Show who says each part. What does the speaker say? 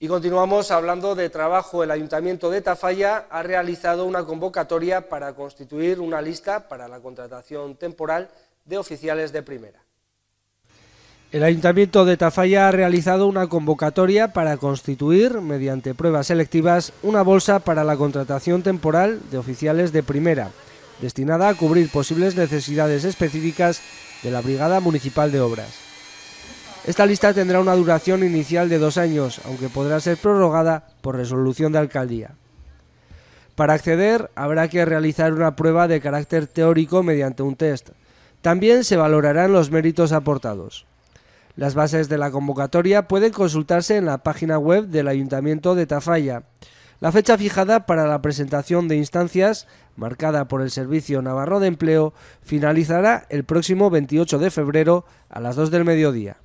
Speaker 1: Y continuamos hablando de trabajo. El Ayuntamiento de Tafalla ha realizado una convocatoria para constituir una lista para la contratación temporal de oficiales de primera. El Ayuntamiento de Tafalla ha realizado una convocatoria para constituir, mediante pruebas selectivas, una bolsa para la contratación temporal de oficiales de primera, destinada a cubrir posibles necesidades específicas de la Brigada Municipal de Obras. Esta lista tendrá una duración inicial de dos años, aunque podrá ser prorrogada por resolución de alcaldía. Para acceder habrá que realizar una prueba de carácter teórico mediante un test. También se valorarán los méritos aportados. Las bases de la convocatoria pueden consultarse en la página web del Ayuntamiento de Tafalla. La fecha fijada para la presentación de instancias, marcada por el Servicio Navarro de Empleo, finalizará el próximo 28 de febrero a las 2 del mediodía.